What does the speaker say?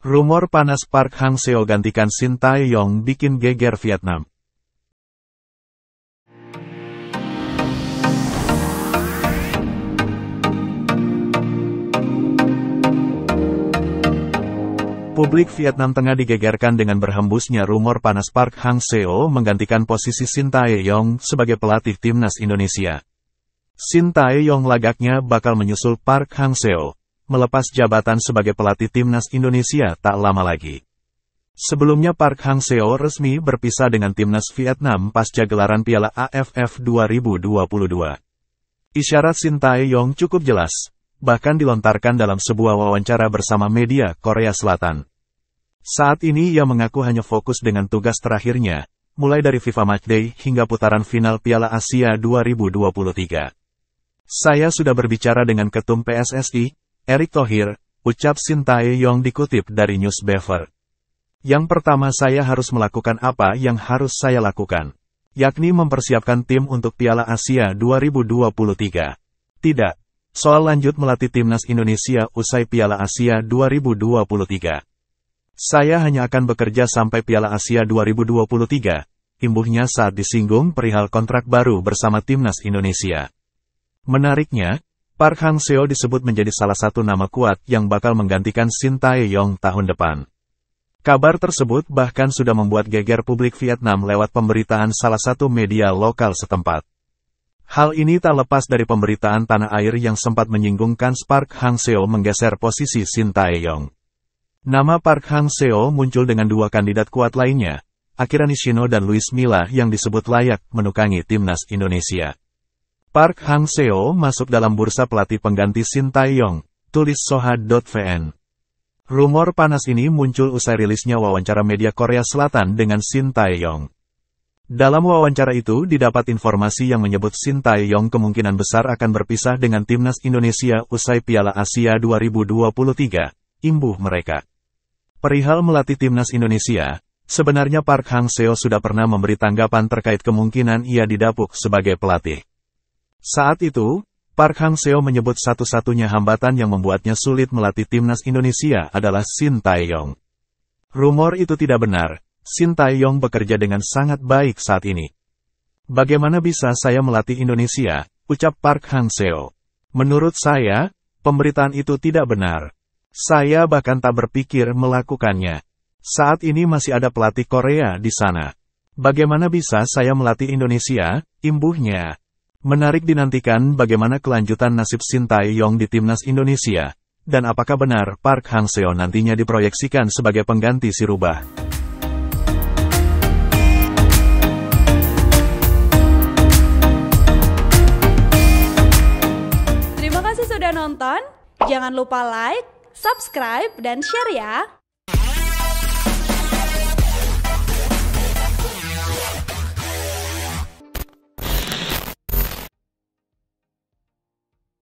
Rumor panas Park Hang Seo gantikan Shin Tae-yong bikin geger Vietnam. Publik Vietnam Tengah digegerkan dengan berhembusnya rumor panas Park Hang Seo menggantikan posisi Shin Tae-yong sebagai pelatih timnas Indonesia. Shin Tae-yong lagaknya bakal menyusul Park Hang Seo melepas jabatan sebagai pelatih timnas Indonesia tak lama lagi. Sebelumnya Park Hang Seo resmi berpisah dengan timnas Vietnam pasca gelaran Piala AFF 2022. Isyarat Shin Tae-yong cukup jelas, bahkan dilontarkan dalam sebuah wawancara bersama media Korea Selatan. Saat ini ia mengaku hanya fokus dengan tugas terakhirnya, mulai dari FIFA Matchday hingga putaran final Piala Asia 2023. Saya sudah berbicara dengan Ketum PSSI, Erick Thohir, ucap Sintae yong dikutip dari News Bever. Yang pertama saya harus melakukan apa yang harus saya lakukan. Yakni mempersiapkan tim untuk Piala Asia 2023. Tidak. Soal lanjut melatih timnas Indonesia usai Piala Asia 2023. Saya hanya akan bekerja sampai Piala Asia 2023, imbuhnya saat disinggung perihal kontrak baru bersama timnas Indonesia. Menariknya, Park Hang Seo disebut menjadi salah satu nama kuat yang bakal menggantikan Shin Tae-yong tahun depan. Kabar tersebut bahkan sudah membuat geger publik Vietnam lewat pemberitaan salah satu media lokal setempat. Hal ini tak lepas dari pemberitaan tanah air yang sempat menyinggungkan Park Hang Seo menggeser posisi Shin Tae-yong. Nama Park Hang Seo muncul dengan dua kandidat kuat lainnya, Akira Nishino dan Luis Mila yang disebut layak menukangi timnas Indonesia. Park Hang-seo masuk dalam bursa pelatih pengganti Shin Tae-yong, tulis soha.vn. Rumor panas ini muncul usai rilisnya wawancara media Korea Selatan dengan Shin Tae-yong. Dalam wawancara itu didapat informasi yang menyebut Shin Tae-yong kemungkinan besar akan berpisah dengan timnas Indonesia usai Piala Asia 2023, imbuh mereka. Perihal melatih timnas Indonesia, sebenarnya Park Hang-seo sudah pernah memberi tanggapan terkait kemungkinan ia didapuk sebagai pelatih. Saat itu, Park Hang Seo menyebut satu-satunya hambatan yang membuatnya sulit melatih timnas Indonesia adalah Shin Tae-yong. Rumor itu tidak benar, Shin Tae-yong bekerja dengan sangat baik saat ini. Bagaimana bisa saya melatih Indonesia, ucap Park Hang Seo. Menurut saya, pemberitaan itu tidak benar. Saya bahkan tak berpikir melakukannya. Saat ini masih ada pelatih Korea di sana. Bagaimana bisa saya melatih Indonesia, imbuhnya. Menarik dinantikan bagaimana kelanjutan nasib Shin Tae-yong di timnas Indonesia, dan apakah benar Park Hang-seo nantinya diproyeksikan sebagai pengganti Sirubah. Terima kasih sudah nonton, jangan lupa like, subscribe, dan share ya!